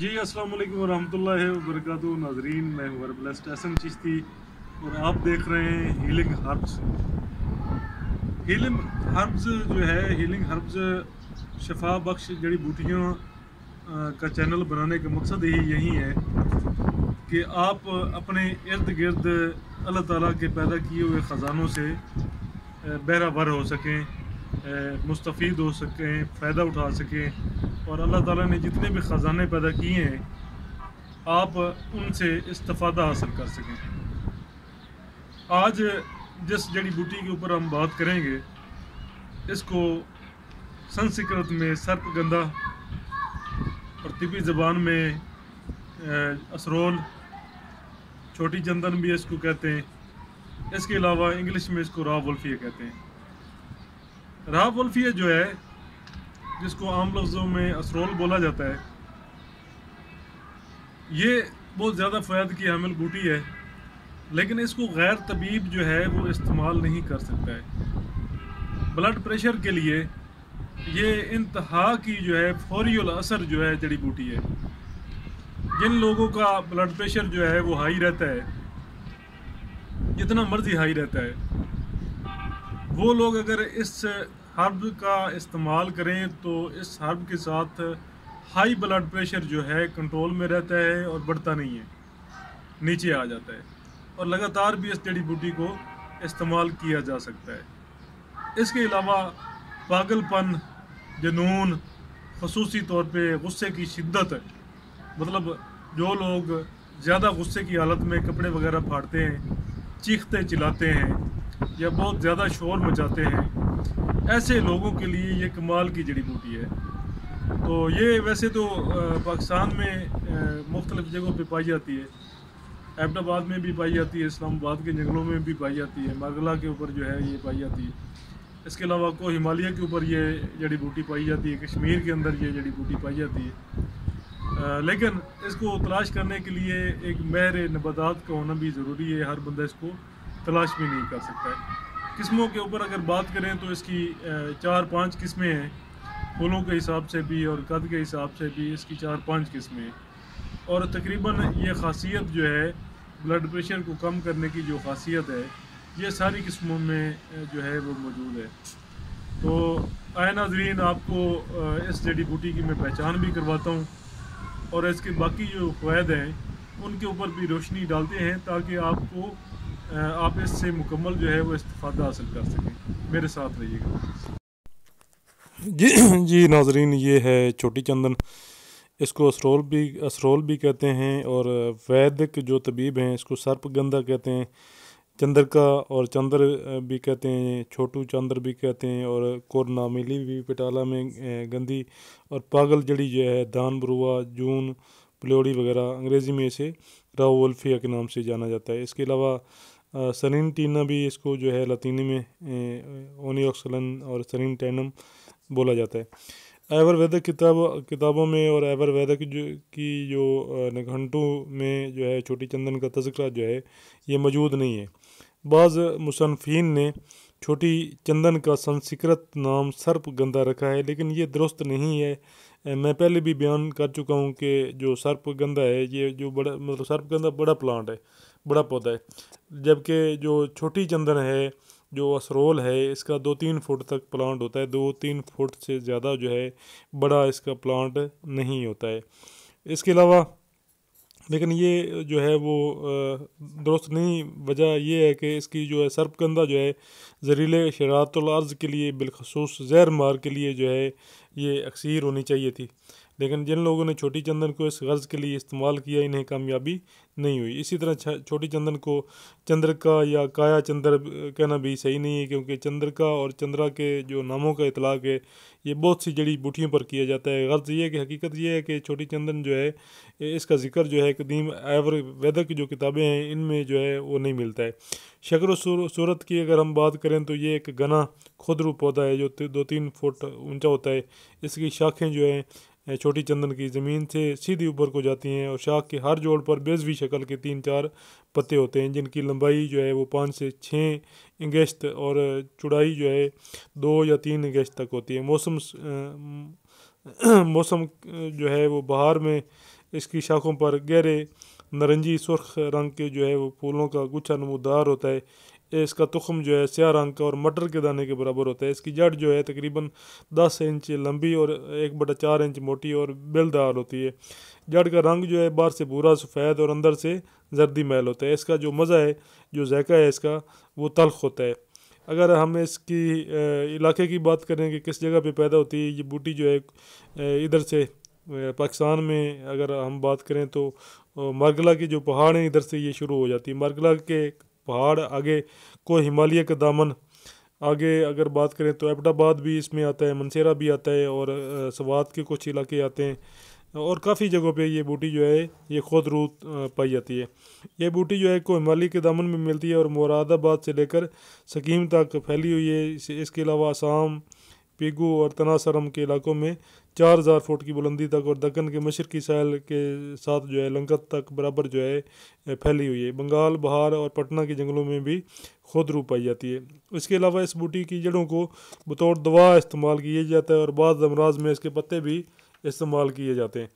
जी अस्सलाम वालेकुम व वबरकातु नाजरीन मैं हूँ ब्लस्ट एस चिश्ती और आप देख रहे हैं हीलिंग हर्ब्स हीलिंग हर्ब्स जो है हीलिंग हर्ब्स शफा बख्श जड़ी बूटियों का चैनल बनाने का मकसद ही यही है कि आप अपने इर्द गिर्द अल्लाह ताला के पैदा किए हुए ख़जानों से बहरावर हो सकें मुस्तफ़ हो सकें फ़ायदा उठा सकें और अल्लाह ताला ने जितने भी ख़जाने पैदा किए हैं आप उनसे इस्तफादा हासिल कर सकें आज जिस जड़ी बूटी के ऊपर हम बात करेंगे इसको संस्कृत में सर्पगंधा और तिबी ज़बान में असरोल छोटी चंदन भी इसको कहते हैं इसके अलावा इंग्लिश में इसको रॉ वल्फिया कहते हैं राफ उल्फिया जो है जिसको आम लफ्ज़ों में असरोल बोला जाता है ये बहुत ज़्यादा फ़ायद की हामिल बूटी है लेकिन इसको गैर तबीब जो है वो इस्तेमाल नहीं कर सकता है ब्लड प्रेशर के लिए ये इंतहा की जो है फौरी असर जो है जड़ी बूटी है जिन लोगों का ब्लड प्रेशर जो है वो हाई रहता है जितना मर्ज़ी हाई रहता है वो लोग अगर इस हर्ब का इस्तेमाल करें तो इस हर्ब के साथ हाई ब्लड प्रेशर जो है कंट्रोल में रहता है और बढ़ता नहीं है नीचे आ जाता है और लगातार भी इस जड़ी बूटी को इस्तेमाल किया जा सकता है इसके अलावा पागलपन जनून खसूसी तौर पे गुस्से की शिद्दत मतलब जो लोग ज़्यादा गुस्से की हालत में कपड़े वगैरह फाड़ते हैं चीखते चिलते हैं या बहुत ज़्यादा शोर मचाते हैं ऐसे लोगों के लिए ये कमाल की जड़ी बूटी है तो ये वैसे तो पाकिस्तान में मुख्तलिफ़ जगहों पर पाई जाती है अहमदाबाद में भी पाई जाती है इस्लामाबाद के जंगलों में भी पाई जाती है मागला के ऊपर जो है ये पाई जाती है इसके अलावा को हिमालय के ऊपर ये जड़ी बूटी पाई जाती है कश्मीर के अंदर ये जड़ी बूटी पाई जाती है आ, लेकिन इसको तलाश करने के लिए एक महर नबादात का होना भी ज़रूरी है हर बंदा इसको तलाश भी नहीं कर सकता है किस्मों के ऊपर अगर बात करें तो इसकी चार पांच किस्में हैं फूलों के हिसाब से भी और कद के हिसाब से भी इसकी चार पांच किस्में हैं और तकरीबन ये खासियत जो है ब्लड प्रेशर को कम करने की जो खासियत है ये सारी किस्मों में जो है वो मौजूद है तो आए नाजरीन आपको इस जड़ी बूटी की मैं पहचान भी करवाता हूँ और इसके बाकी जो फ़ायदे हैं उनके ऊपर भी रोशनी डालते हैं ताकि आपको आप इससे मुकम्मल जो है वो इस्ता हासिल कर सकें मेरे साथ रहिएगा जी जी नाजरीन ये है छोटी चंदन इसको असरोल भी असरोल भी कहते हैं और वैदिक जो तबीब हैं इसको सर्पगंधा कहते हैं चंद्रका और चंद्र भी कहते हैं छोटू चंद्र भी कहते हैं और मिली भी पटाला में गंदी और पागल जड़ी जो है दान बरुआ जून पलोड़ी वगैरह अंग्रेज़ी में इसे राहुल्फिया के नाम से जाना जाता है इसके अलावा सरिन टीना भी इसको जो है लतीनी में ओनियोक्सलन और सरिन टैनम बोला जाता है एवर किताब किताबों में और एवर की जो की जो निघंटों में जो है छोटी चंदन का तस्करा जो है ये मौजूद नहीं है बाज़ मुसनफिन ने छोटी चंदन का संस्कृत नाम सर्प गंदा रखा है लेकिन ये दुरुस्त नहीं है मैं पहले भी बयान कर चुका हूँ कि जो सर्पगंधा है ये जो बड़ा मतलब सर्पगंधा बड़ा प्लांट है बड़ा पौधा है जबकि जो छोटी चंदन है जो असरोल है इसका दो तीन फुट तक प्लांट होता है दो तीन फुट से ज़्यादा जो है बड़ा इसका प्लांट नहीं होता है इसके अलावा लेकिन ये जो है वो दुरुस्त नहीं वजह यह है कि इसकी जो है सर्पगंदा जो है जहरीले अर्ज़ के लिए बिलखसूस जहर मार के लिए जो है ये अक्सर होनी चाहिए थी लेकिन जिन लोगों ने छोटी चंदन को इस गर्ज़ के लिए इस्तेमाल किया इन्हें कामयाबी नहीं हुई इसी तरह छोटी चंदन को चंद्रका या काया चंद्र कहना भी सही नहीं है क्योंकि चंद्रका और चंद्रा के जो नामों का इतलाक है ये बहुत सी जड़ी बूटियों पर किया जाता है गर्ज़ ये कि हकीकत यह है कि छोटी चंदन जो है इसका जिक्र जो है कदीम एवर वैदक जो किताबें हैं इनमें जो है वो नहीं मिलता है शक्र सूरत की अगर हम बात करें तो ये एक घना खुदरू पौधा है जो दो तीन फुट ऊंचा होता है इसकी शाखें जो हैं छोटी चंदन की ज़मीन से सीधी ऊपर को जाती हैं और शाख के हर जोड़ पर बेजवी शक्ल के तीन चार पत्ते होते हैं जिनकी लंबाई जो है वो पाँच से छः इंगेश्त और चौड़ाई जो है दो या तीन इंगेश्त तक होती है मौसम मौसम जो है वो बाहर में इसकी शाखों पर गहरे नरंजी सुर्ख रंग के जो है वो फूलों का गुच्छा नमोदार होता है इसका तखम जो है स्या रंग का और मटर के दाने के बराबर होता है इसकी जड़ जो है तकरीबन दस इंच लंबी और एक बटा चार इंच मोटी और बेलदार होती है जड़ का रंग जो है बाहर से भूरा सफ़ेद और अंदर से जर्दी मैल होता है इसका जो मज़ा है जो जायका है इसका वो तलख होता है अगर हम इसकी इलाके की बात करें कि किस जगह पे पैदा होती है ये बूटी जो है इधर से पाकिस्तान में अगर हम बात करें तो मरगला के जो पहाड़ हैं इधर से ये शुरू हो जाती है मरगला के पहाड़ आगे को हिमालय का दामन आगे अगर बात करें तो एबटाबाद भी इसमें आता है मनसेरा भी आता है और सवात के कुछ इलाके आते हैं और काफ़ी जगहों पे ये बूटी जो है ये खुद रूत पाई जाती है ये बूटी जो है को हिमालय के दामन में मिलती है और मुरादाबाद से लेकर सकीम तक फैली हुई है इसके अलावा आसाम पिगू और तनासरम के इलाकों में चार हज़ार फुट की बुलंदी तक और दक्कन के मशरकी सैल के साथ जो है लंकत तक बराबर जो है फैली हुई है बंगाल बहार और पटना के जंगलों में भी खुद रूप पाई जाती है इसके अलावा इस बूटी की जड़ों को बतौर दवा इस्तेमाल किया जाता है और बाद अमराज में इसके पत्ते भी इस्तेमाल किए जाते हैं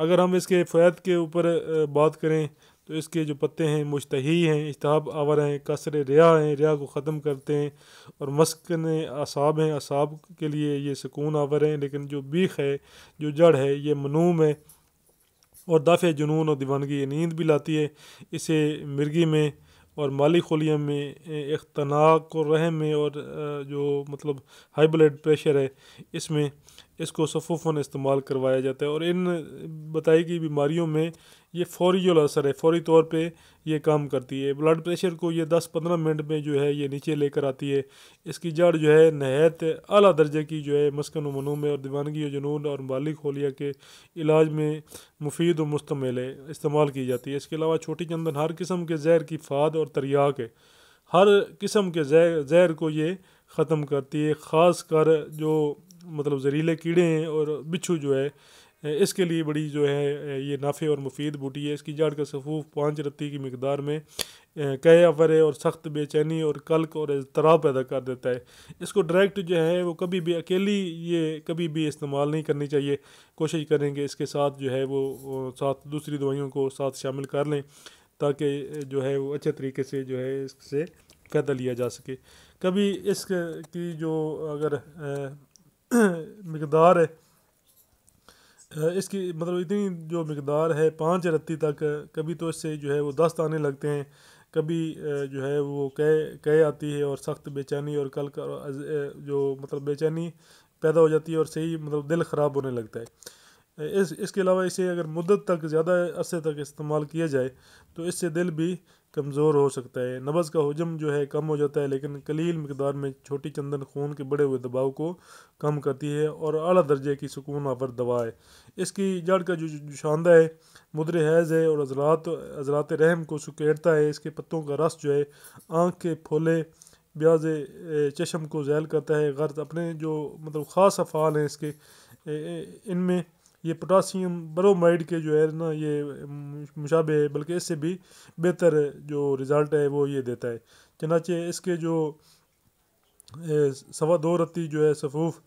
अगर हम इसके फ़ैद के ऊपर बात करें तो इसके जो पत्ते हैं मुश्तही हैं इस्ताब आवर हैं कसर रिया हैं रिया को ख़त्म करते हैं और मस्कन असाब हैं असाब के लिए ये सुकून आवर हैं लेकिन जो बीख है जो जड़ है ये मनूम है और दाफ़ जुनून और दीवानगी नींद भी लाती है इसे मिर्गी में और माली खोलियम में इख्तनाक और रहम में और जो मतलब हाई ब्लड प्रेशर है इसमें इसको सफ़ोफन इस्तेमाल करवाया जाता है और इन बताई गई बीमारियों में ये फौरी जो असर है फौरी तौर पे ये काम करती है ब्लड प्रेशर को ये 10-15 मिनट में जो है ये नीचे लेकर आती है इसकी जड़ जो है नहायत अला दर्जे की जो है मस्कन में और दीवानगी जुनून और मालिक होलिया के इलाज में मुफीद और मुस्तमिल है इस्तेमाल की जाती है इसके अलावा छोटी चंदन हर किस्म के जहर की फाद और तरियाक है हर किस्म के जहर को ये ख़त्म करती है ख़ास कर जो मतलब जहरीले कीड़े हैं और बिच्छू जो है इसके लिए बड़ी जो है ये नाफे और मुफीद बूटी है इसकी जाड़ का सफूफ पाँच रत्ती की मकदार में कह अवर है और सख्त बेचैनी और कल्क और अजतराब पैदा कर देता है इसको डायरेक्ट जो है वो कभी भी अकेली ये कभी भी इस्तेमाल नहीं करनी चाहिए कोशिश करेंगे इसके साथ जो है वो साथ दूसरी दवाइयों को साथ शामिल कर लें ताकि जो है वो अच्छे तरीके से जो है इससे फ़ायदा लिया जा सके कभी इसकी जो अगर मकदार है इसकी मतलब इतनी जो मकदार है पाँच रत्ती तक कभी तो इससे जो है वो दस्त आने लगते हैं कभी जो है वो कह कह आती है और सख्त बेचैनी और कल का जो मतलब बेचैनी पैदा हो जाती है और सही मतलब दिल ख़राब होने लगता है इस इसके अलावा इसे अगर मुद्दत तक ज़्यादा अरसे तक इस्तेमाल किया जाए तो इससे दिल भी कमज़ोर हो सकता है नबस का हजम जो है कम हो जाता है लेकिन कलील मकदार में छोटी चंदन खून के बढ़े हुए दबाव को कम करती है और अली दर्जे की सुकून आवर दवा है इसकी जड़ का जो शानदा है मुदर हैज़ है और अजरात अजरात रहम को सुकेड़ता है इसके पत्तों का रस जो है आँख के फोले ब्याज चशम को जैल करता है गर्द अपने जो मतलब ख़ास अफ़ाल हैं इसके इनमें ये पोटासियम ब्रोमाइड के जो है ना ये मुशाबे है बल्कि इससे भी बेहतर जो रिज़ल्ट है वो ये देता है चनाचे इसके जो सवा दो रत्ती जो है सफूफ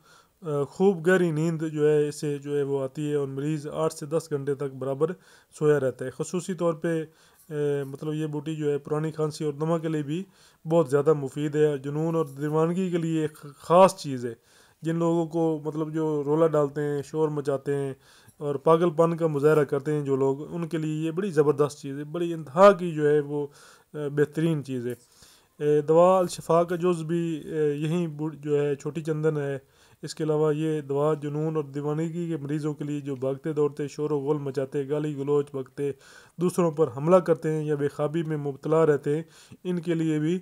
खूब गहरी नींद जो है इसे जो है वो आती है और मरीज़ आठ से दस घंटे तक बराबर सोया रहता है खसूस तौर पर मतलब ये बूटी जो है पुरानी खांसी और दमा के लिए भी बहुत ज़्यादा मुफीद है जुनून और दीवानगी के लिए एक ख़ास चीज़ है जिन लोगों को मतलब जो रोला डालते हैं शोर मचाते हैं और पागलपन का मुजाहरा करते हैं जो लोग उनके लिए ये बड़ी ज़बरदस्त चीज़ है बड़ी इंतहा की जो है वो बेहतरीन चीज़ है दवा अलशफा का जुज़ भी यहीं जो है छोटी चंदन है इसके अलावा ये दवा जुनून और दीवानगी के मरीज़ों के लिए जो भागते दौड़ते शोर वोल मचाते गाली गलोच भगते दूसरों पर हमला करते हैं या बेखाबी में मुबतला रहते हैं इनके लिए भी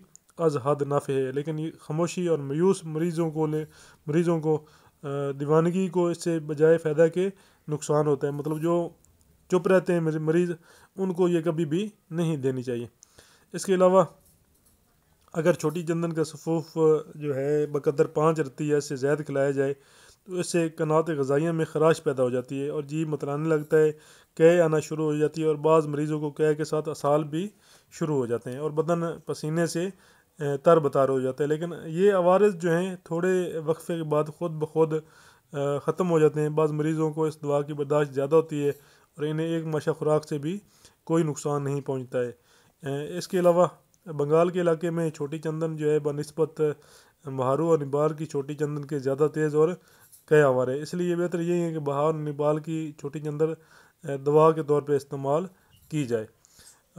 अज हद नफ़ है लेकिन ये खामोशी और मायूस मरीज़ों को ले मरीज़ों को दीवानगी को इससे बजाय फ़ायदा के नुकसान होता है मतलब जो चुप रहते हैं मरीज़ उनको ये कभी भी नहीं देनी चाहिए इसके अलावा अगर छोटी चंदन का सफूफ जो है बकदर पाँच है इससे ज़्यादा खिलाया जाए तो इससे कनात गजाइया में खराश पैदा हो जाती है और जी मतलाने लगता है कह आना शुरू हो जाती है और बाज़ मरीज़ों को कह के साथ असाल भी शुरू हो जाते हैं और बदन पसीने से तर बतार हो जाता है लेकिन ये आवारज जो हैं थोड़े वक्फे के बाद ख़ुद ब खुद ख़त्म हो जाते हैं बाद मरीज़ों को इस दवा की बर्दाश्त ज़्यादा होती है और इन्हें एक मशा खुराक से भी कोई नुकसान नहीं पहुँचता है इसके अलावा बंगाल के इलाके में छोटी चंदन जो है बनस्बत बहारू और निबार की छोटी चंदन के ज़्यादा तेज़ और आवार है इसलिए बेहतर यही है कि बहार और निबाल की छोटी चंदन दवा के तौर पर इस्तेमाल की जाए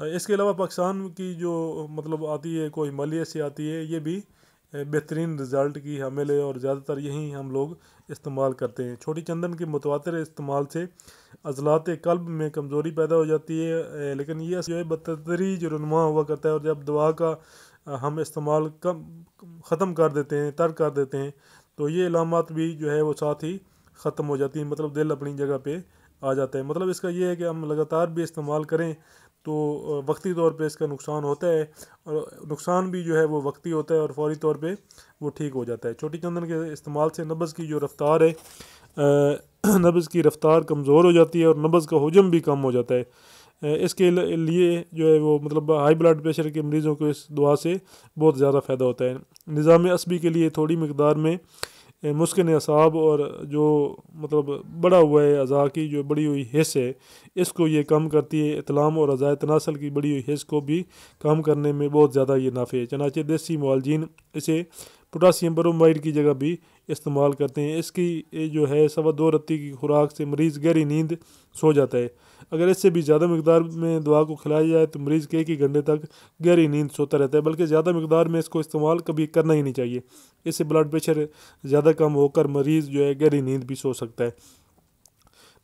इसके अलावा पाकिस्तान की जो मतलब आती है कोई हिमालय से आती है ये भी बेहतरीन रिज़ल्ट की हमें ले और ज़्यादातर यही हम लोग इस्तेमाल करते हैं छोटी चंदन के मुतवा इस्तेमाल से अजलात कल्ब में कमज़ोरी पैदा हो जाती है लेकिन यह जो है बदतरी जो रनुमा हुआ करता है और जब दवा का हम इस्तेमाल कम ख़त्म कर देते हैं तर्क कर देते हैं तो ये इलामत भी जो है वो साथ ही ख़त्म हो जाती है मतलब दिल अपनी जगह पर आ जाता है मतलब इसका यह है कि हम लगातार भी इस्तेमाल करें तो वक्ती तौर पे इसका नुकसान होता है और नुकसान भी जो है वो वक्ती होता है और फौरी तौर पे वो ठीक हो जाता है छोटी चंदन के इस्तेमाल से नब्ज़ की जो रफ़्तार है नब्ज़ की रफ़्तार कमज़ोर हो जाती है और नब्ज़ का हजम भी कम हो जाता है इसके लिए जो है वो मतलब हाई ब्लड प्रेशर के मरीज़ों को इस दुआ से बहुत ज़्यादा फ़ायदा होता है निज़ाम असबी के लिए थोड़ी मकदार में मुस्किन असाब और जो मतलब बड़ा हुआ है अज़ा की जो बड़ी हुई हिस्स है इसको ये कम करती है इतलाम और अज़ा तनासल की बड़ी हुई हिस्स को भी कम करने में बहुत ज़्यादा ये नाफे है चनाचे देसी मालजीन इसे पोटासियम ब्रोमाइड की जगह भी इस्तेमाल करते हैं इसकी जो है सवा दो रत्ती की खुराक से मरीज़ गहरी नींद सो जाता है अगर इससे भी ज़्यादा मकदार में दवा को खिलाया जाए तो मरीज़ के एक ही घंटे तक गहरी नींद सोता रहता है बल्कि ज़्यादा मकदार में इसको इस्तेमाल कभी करना ही नहीं चाहिए इससे ब्लड प्रेशर ज़्यादा कम होकर मरीज़ जो है गहरी नींद भी सो सकता है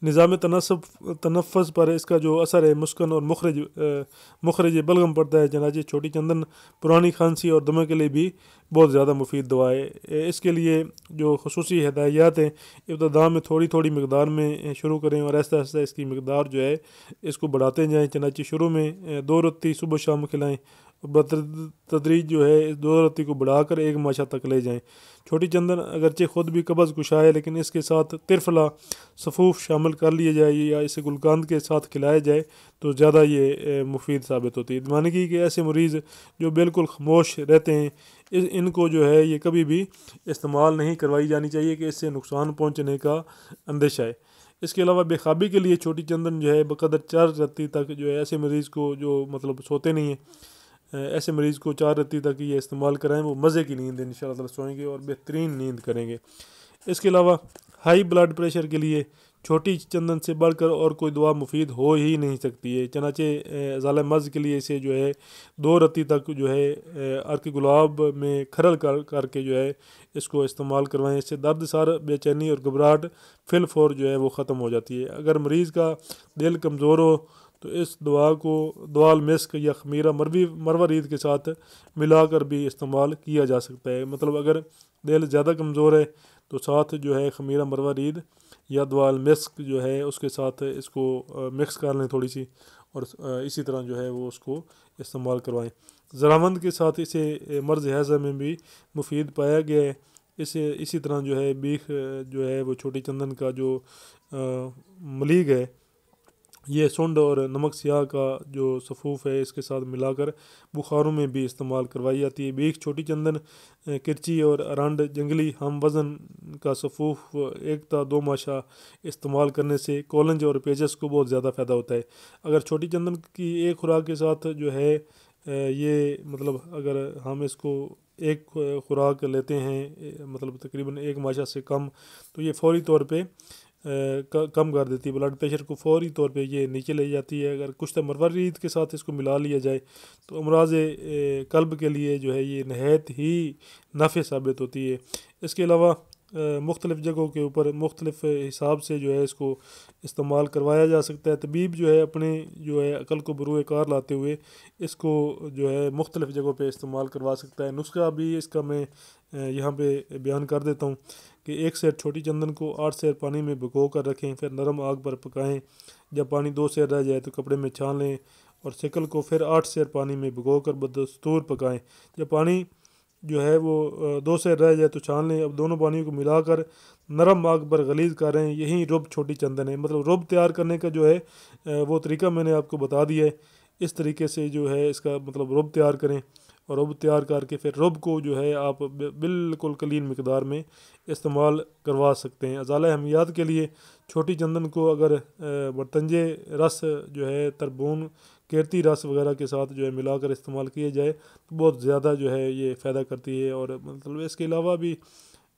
निज़ाम तनसब तनफस पर इसका जो असर है मुस्कन और मुखरज मुखरज बलगम पड़ता है जनाजे छोटी चंदन पुरानी खांसी और दमे के लिए भी बहुत ज़्यादा मुफीद दवा है इसके लिए जो खसूस हदायात हैं इब्तदा में थोड़ी थोड़ी मकदार में शुरू करें और आहिस्ता आहिस्ता इसकी मकदार जो है इसको बढ़ाते जाएँ चनाचे शुरू में दो रत्ती सुबह शाम खिलाएँ तदरीज जो है इस दो रत्ती को बढ़ाकर एक माशा तक ले जाएं छोटी चंदन अगरचे ख़ुद भी कबज़ कुशा है लेकिन इसके साथ तिरफला सफ़ूफ शामिल कर लिया जाए या इसे गुलकंद के साथ खिलाया जाए तो ज़्यादा ये मुफीद साबित होती है दमानगी के ऐसे मरीज़ जो बिल्कुल खामोश रहते हैं इस इनको जो है ये कभी भी इस्तेमाल नहीं करवाई जानी चाहिए कि इससे नुकसान पहुँचने का अंदेशा है इसके अलावा बेखाबी के लिए छोटी चंदन जो है बकदर चार रत्ती तक जो है ऐसे मरीज़ को जो मतलब सोते नहीं हैं ऐसे मरीज़ को चार रत्ती तक ये इस्तेमाल कराएं वो मज़े की नींद इन शाला सोएंगे और बेहतरीन नींद करेंगे इसके अलावा हाई ब्लड प्रेशर के लिए छोटी चंदन से बढ़कर और कोई दवा मुफीद हो ही नहीं सकती है चनाचे ज़ाल मज़ के लिए इसे जो है दो रत्ती तक जो है अर्क गुलाब में खरल कर करके जो है इसको इस्तेमाल करवाएं इससे दर्द सार बेचैनी और घबराहट फिल फोर जो है वो ख़त्म हो जाती है अगर मरीज़ का दिल कमज़ोर हो तो इस दुआ को दुआल मिस्क या खमीरा मरवी मरवा रीत के साथ मिलाकर भी इस्तेमाल किया जा सकता है मतलब अगर दिल ज़्यादा कमज़ोर है तो साथ जो है खमीरा मरवा रीद या दुआल मिस्क जो है उसके साथ इसको मिक्स कर लें थोड़ी सी और इसी तरह जो है वो उसको इस्तेमाल करवाएं जरामंद के साथ इसे मर्ज हैज़ा में भी मुफीद पाया गया है इसे इसी तरह जो है बीख जो है वो छोटी चंदन का जो मलीग है ये सुंड और नमक सियाह का जो सफ़ूफ है इसके साथ मिलाकर बुखारों में भी इस्तेमाल करवाई जाती है बीख छोटी चंदन किरची और अरंड जंगली हम वज़न का सफ़ूफ एकता दो माशा इस्तेमाल करने से कॉलंज और पेजस को बहुत ज़्यादा फ़ायदा होता है अगर छोटी चंदन की एक खुराक के साथ जो है ये मतलब अगर हम इसको एक खुराक लेते हैं मतलब तकरीबन एक माशा से कम तो ये फौरी तौर पर कम कर देती है ब्लड प्रेशर को फौरी तौर पे ये नीचे ले जाती है अगर कुछ तो मरवरीद के साथ इसको मिला लिया जाए तो अमराज कल्ब के लिए जो है ये नहायत ही नफ़ साबित होती है इसके अलावा मुख्तलिफ़ जगहों के ऊपर मुख्तलिफ़ हिसाब से जो है इसको इस्तेमाल करवाया जा सकता है तबीब जो है अपने जो है अकल को बरूए कार लाते हुए इसको जो है मुख्तलिफ़ जगहों पर इस्तेमाल करवा सकता है नुस्खा भी इसका मैं यहाँ पे बयान कर देता हूँ कि एक सेर छोटी चंदन को आठ सैर पानी में भिगो कर रखें फिर नरम आग पर पकाएं जब पानी दो सैर रह जाए तो कपड़े में छान लें और सिकल को फिर आठ सैर पानी में भिगो कर बदस्तूर पकाएं जब पानी जो है वो दो सैर रह जाए तो छान लें अब दोनों पानियों को मिलाकर नरम आग पर गलीज करें यही रुब छोटी चंदन है मतलब रुब तैयार करने का जो है वो तरीका मैंने आपको बता दिया है इस तरीके से जो है इसका मतलब रुब तैयार करें रब तैयार करके फिर रब को जो है आप बिल्कुल कलीन मकदार में इस्तेमाल करवा सकते हैं अजाल अहमियात के लिए छोटी चंदन को अगर बरतंजे रस जो है तरबून कीरती रस वगैरह के साथ जो है मिलाकर इस्तेमाल किया जाए तो बहुत ज़्यादा जो है ये फ़ायदा करती है और मतलब इसके अलावा भी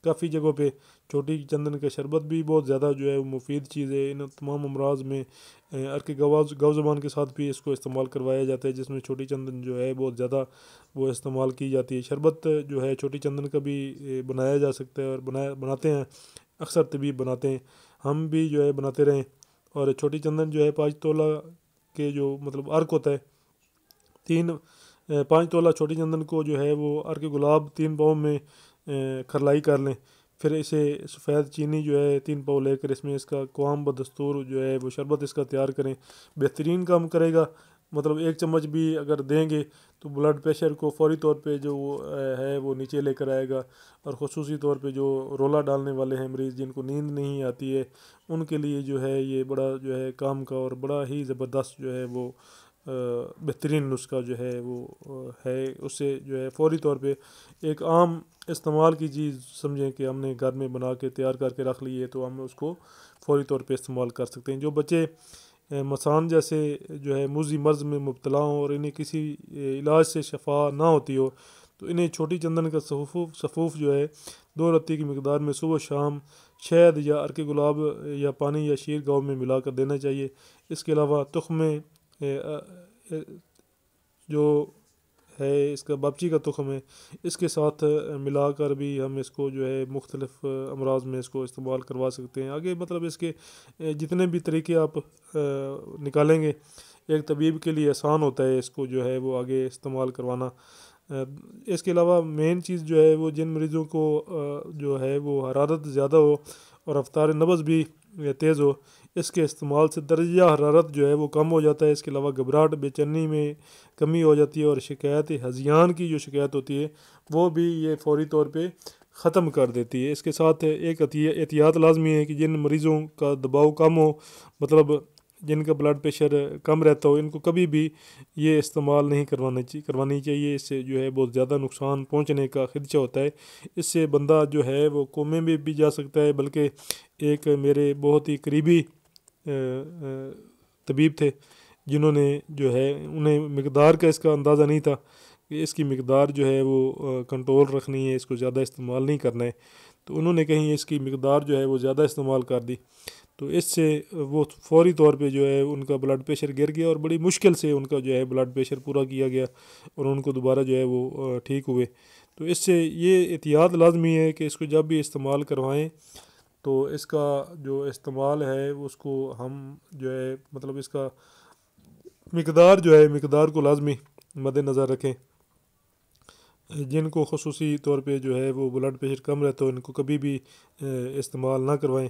काफ़ी जगहों पे छोटी चंदन का शरबत भी बहुत ज़्यादा जो है वो मुफीद चीज़ है इन तमाम अमराज में अर्क गवाज गौ ज़बान के साथ भी इसको इस्तेमाल करवाया जाता है जिसमें छोटी चंदन जो है बहुत ज़्यादा वो इस्तेमाल की जाती है शरबत जो है छोटी चंदन का भी बनाया जा सकता है और बनाया बनाते हैं अक्सर तभी बनाते हैं हम भी जो है बनाते रहें और छोटी चंदन जो है पाँच तोला के जो मतलब अर्क होता है तीन पाँच तोला छोटी चंदन को जो है वो अर्क गुलाब तीन पाँव में खरलाई कर लें फिर इसे सफ़ेद चीनी जो है तीन पाव लेकर इसमें इसका कवाम बदस्तूर जो है वो शरबत इसका तैयार करें बेहतरीन काम करेगा मतलब एक चम्मच भी अगर देंगे तो ब्लड प्रेशर को फौरी तौर पे जो है वो नीचे लेकर आएगा और खसूस तौर पे जो रोला डालने वाले हैं मरीज़ जिनको नींद नहीं आती है उनके लिए जो है ये बड़ा जो है काम का और बड़ा ही ज़बरदस्त जो है वो बेहतरीन नुस्खा जो है वो है उसे जो है फौरी तौर पे एक आम इस्तेमाल की चीज़ समझें कि हमने घर में बना के तैयार करके रख ली है तो हम उसको फौरी तौर पे इस्तेमाल कर सकते हैं जो बच्चे मसान जैसे जो है मुजी मर्ज़ में मुबतला हों और इन्हें किसी इलाज से शफा ना होती हो तो इन्हें छोटी चंदन का सफूफ सफूफ जो है दो रत्ती की मकदार में सुबह शाम शहद या अरके गुलाब या पानी या शीर गाँव में मिला कर देना चाहिए इसके अलावा तुख में जो है इसका बापची का तुख में इसके साथ मिला कर भी हम इसको जो है मुख्तलिफ अमराज में इसको इस्तेमाल करवा सकते हैं आगे मतलब इसके जितने भी तरीके आप निकालेंगे एक तबीब के लिए आसान होता है इसको जो है वो आगे इस्तेमाल करवाना इसके अलावा मेन चीज़ जो है वो जिन मरीज़ों को जो है वो हरारत ज़्यादा हो और रफ्तार नबज़ भी तेज़ हो इसके इस्तेमाल से दर्जा हरारत जो है वो कम हो जाता है इसके अलावा घबराहट बेचैनी में कमी हो जाती है और शिकायत हजियान की जो शिकायत होती है वो भी ये फौरी तौर पर ख़त्म कर देती है इसके साथ एक एहतियात लाजमी है कि जिन मरीज़ों का दबाव कम हो मतलब जिनका ब्लड प्रेशर कम रहता हो इनको कभी भी ये इस्तेमाल नहीं करवाना चाहिए करवानी चाहिए इससे जो है बहुत ज़्यादा नुकसान पहुंचने का खदशा होता है इससे बंदा जो है वो कोमे में भी जा सकता है बल्कि एक मेरे बहुत ही करीबी तबीब थे जिन्होंने जो है उन्हें मकदार का इसका अंदाज़ा नहीं था कि इसकी मकदार जो है वो कंट्रोल रखनी है इसको ज़्यादा इस्तेमाल नहीं करना है तो उन्होंने कहीं इसकी मकदार जो है वो ज़्यादा इस्तेमाल कर दी तो इससे वो फौरी तौर पे जो है उनका ब्लड प्रेशर गिर गया और बड़ी मुश्किल से उनका जो है ब्लड प्रेशर पूरा किया गया और उनको दोबारा जो है वो ठीक हुए तो इससे ये एहतियात लाजमी है कि इसको जब भी इस्तेमाल करवाएँ तो इसका जो इस्तेमाल है उसको हम जो है मतलब इसका मकदार जो है मकदार को लाजमी मद नज़र रखें जिनको खसूस तौर पर जो है वो ब्लड प्रेशर कम रहता हो इनको कभी भी इस्तेमाल ना करवाएं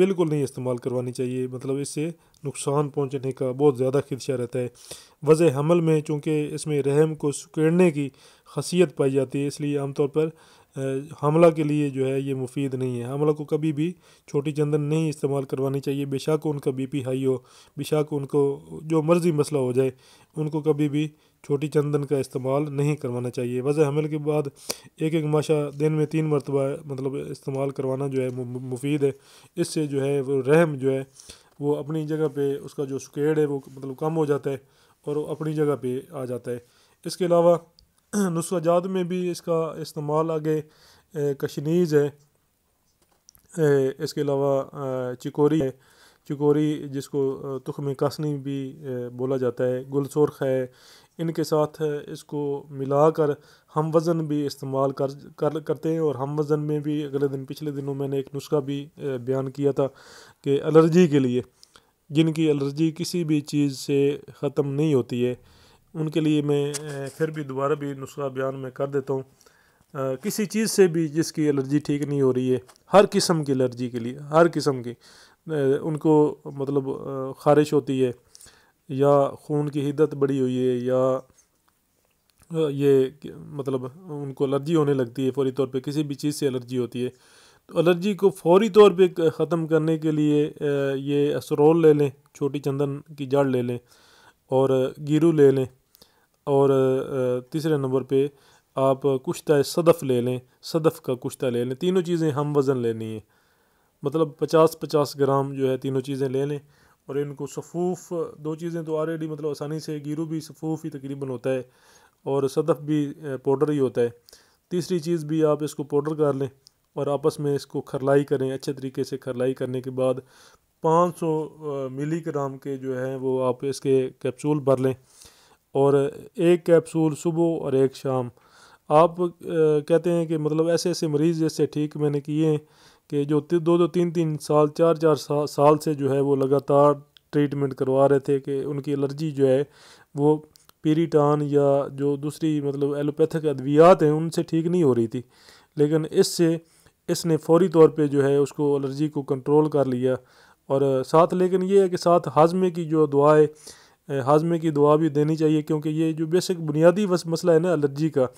बिल्कुल नहीं इस्तेमाल करवानी चाहिए मतलब इससे नुकसान पहुंचने का बहुत ज़्यादा खदशा रहता है वज़ हमल में चूँकि इसमें रहम को सुकेड़ने की खसियत पाई जाती है इसलिए आमतौर पर हमला के लिए जो है ये मुफीद नहीं है हमला को कभी भी छोटी चंदन नहीं इस्तेमाल करवानी चाहिए बेशक उनका बीपी हाई हो बेशक उनको जो मर्ज़ी मसला हो जाए उनको कभी भी छोटी चंदन का इस्तेमाल नहीं करवाना चाहिए वज़ हमल के बाद एक एक माशा दिन में तीन मरतबा मतलब इस्तेमाल करवाना जो है मुफीद है इससे जो है वो रहम जो है वो अपनी जगह पर उसका जो स्केड है वो मतलब कम हो जाता है और वो अपनी जगह पर आ जाता है इसके अलावा नुस्खाजात में भी इसका इस्तेमाल आगे कशनीज़ है इसके अलावा चिकोरी है चिकोरी जिसको तुख में कसनी भी बोला जाता है गुलसुरख है इनके साथ इसको मिलाकर हम वज़न भी इस्तेमाल कर कर करते हैं और हम वज़न में भी अगले दिन पिछले दिनों मैंने एक नुस्खा भी बयान किया था कि एलर्जी के लिए जिनकी एलर्जी किसी भी चीज़ से ख़त्म नहीं होती है उनके लिए मैं फिर भी दोबारा भी नुस्खा बयान में कर देता हूँ किसी चीज़ से भी जिसकी एलर्जी ठीक नहीं हो रही है हर किस्म की एलर्जी के लिए हर किस्म की उनको मतलब ख़ारिश होती है या खून की हिद्दत बढ़ी हुई है या ये मतलब उनको एलर्जी होने लगती है फौरी तौर पे किसी भी चीज़ से एलर्जी होती है तो एलर्जी को फौरी तौर पे ख़त्म करने के लिए ये असरोल ले लें छोटी चंदन की जड़ ले लें और गिरू ले लें और तीसरे नंबर पे आप कुश्ता सदफ़ ले लें सदफ़ का कुश्ता ले लें तीनों चीज़ें हम वज़न लेनी है मतलब पचास पचास ग्राम जो है तीनों चीज़ें ले लें और इनको सफ़ूफ़ दो चीज़ें तो ऑलरेडी मतलब आसानी से गिरू भी सफ़ूफ़ ही तकरीबन होता है और सदफ़ भी पाउडर ही होता है तीसरी चीज़ भी आप इसको पाउडर कर लें और आपस में इसको खरलाई करें अच्छे तरीके से खरलाई करने के बाद 500 मिलीग्राम के जो हैं वो आप इसके कैप्सूल भर लें और एक कैप्सूल सुबह और एक शाम आप कहते हैं कि मतलब ऐसे ऐसे मरीज़ जैसे ठीक मैंने किए हैं कि जो दो दो तीन तीन साल चार चार सा, साल से जो है वो लगातार ट्रीटमेंट करवा रहे थे कि उनकी एलर्जी जो है वो पीरीटान या जो दूसरी मतलब एलोपैथिक अद्वियात हैं उनसे ठीक नहीं हो रही थी लेकिन इससे इसने फौरी तौर पे जो है उसको एलर्जी को कंट्रोल कर लिया और साथ लेकिन ये है कि साथ हाजमे की जो दुआएँ हाजमे की दुआ भी देनी चाहिए क्योंकि ये जो बेसिक बुनियादी मसला है ना एलर्जी का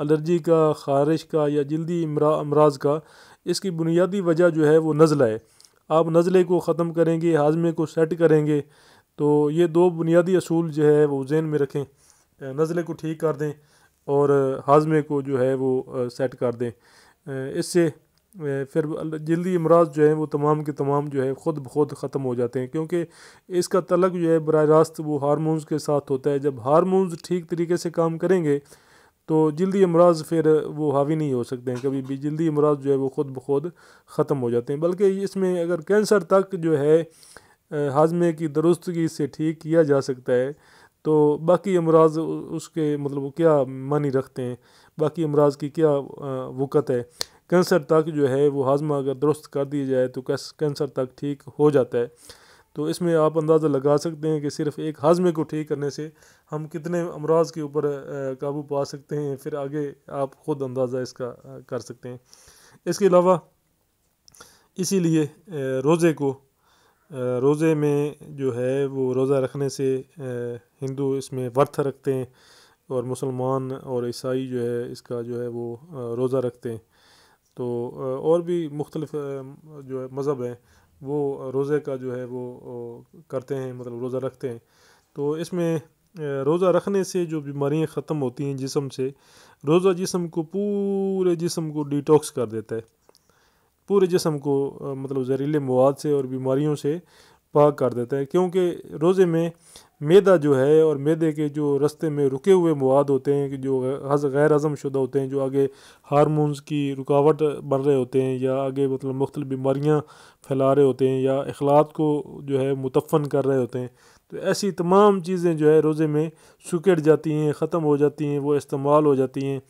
एलर्जी का खारिश का या जल्दी अमराज का इसकी बुनियादी वजह जो है वो नज़ला है आप नज़ले को ख़त्म करेंगे हाजमे को सेट करेंगे तो ये दो बुनियादी असूल जो है वो जहन में रखें नज़ले को ठीक कर दें और हाजमे को जो है वो सेट कर दें इससे फिर जल्दी अमराज जो है वो तमाम के तमाम जो है ख़ुद ब खुद ख़त्म हो जाते हैं क्योंकि इसका तलक जो है बर रास्त वो हारमोन्स के साथ होता है जब हारमोन्स ठीक तरीके से काम करेंगे तो जल्दी अमराज फिर वो हावी नहीं हो सकते हैं कभी भी जल्दी अमराज जो है वो ख़ुद ब खुद ख़त्म हो जाते हैं बल्कि इसमें अगर कैंसर तक जो है हाजमे की दुरुस्तगी से ठीक किया जा सकता है तो बाकी अमराज उसके मतलब क्या मानी रखते हैं बाकी अमराज की क्या वक़त है कैंसर तक जो है वो हाजमा अगर दुरुस्त कर दिया जाए तो कैंसर तक ठीक हो जाता है तो इसमें आप अंदाज़ा लगा सकते हैं कि सिर्फ एक हाजमे को ठीक करने से हम कितने अमराज के ऊपर काबू पा सकते हैं फिर आगे आप ख़ुद अंदाज़ा इसका कर सकते हैं इसके अलावा इसीलिए रोज़े को रोज़े में जो है वो रोज़ा रखने से हिंदू इसमें वर्थ रखते हैं और मुसलमान और ईसाई जो है इसका जो है वो रोज़ा रखते हैं तो और भी मुख्तलिफ जो है मज़हब हैं वो रोज़े का जो है वो करते हैं मतलब रोज़ा रखते हैं तो इसमें रोज़ा रखने से जो बीमारियां ख़त्म होती हैं जिसम से रोज़ा जिसम को पूरे जिसम को डिटॉक्स कर देता है पूरे जिसम को मतलब जहरीले मवाद से और बीमारियों से पाक कर देता है क्योंकि रोज़े में मैदा जो है और मैदे के जो रस्ते में रुके हुए मवाद होते हैं कि जो हज गैर हज़म शुदा होते हैं जो आगे हारमोन्स की रुकावट बन रहे होते हैं या आगे मतलब मुख्तल बीमारियाँ फैला रहे होते हैं या अखलात को जो है मुतफ़न कर रहे होते हैं तो ऐसी तमाम चीज़ें जो है रोज़े में सुकड़ जाती हैं ख़त्म हो जाती हैं वो इस्तेमाल हो जाती हैं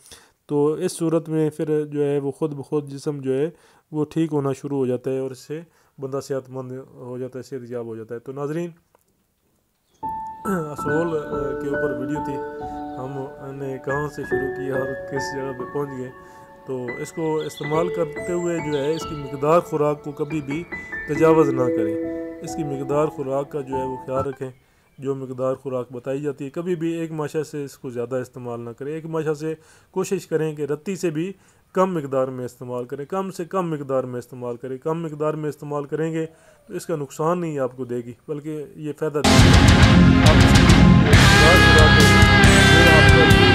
तो इस सूरत में फिर जो है वो ख़ुद ब खुद जिसम जो है वो ठीक होना शुरू हो जाता है और इससे बंदा सेहतमंद हो जाता है सेहत याब हो जाता है तो नाजरीन असोल के ऊपर वीडियो थी हमने कहाँ से शुरू किया और किस जगह पे पहुँच गए तो इसको इस्तेमाल करते हुए जो है इसकी मकदार खुराक को कभी भी तजावज़ ना करें इसकी मकदार खुराक का जो है वो ख्याल रखें जो मकदार खुराक बताई जाती है कभी भी एक माशा से इसको ज़्यादा इस्तेमाल ना करें एक माशा से कोशिश करें कि रत्ती से भी कम मकदार में इस्तेमाल करें कम से कम मकदार में इस्तेमाल करें कम मकदार में इस्तेमाल करेंगे तो इसका नुकसान नहीं आपको देगी बल्कि ये फ़ायदा देगी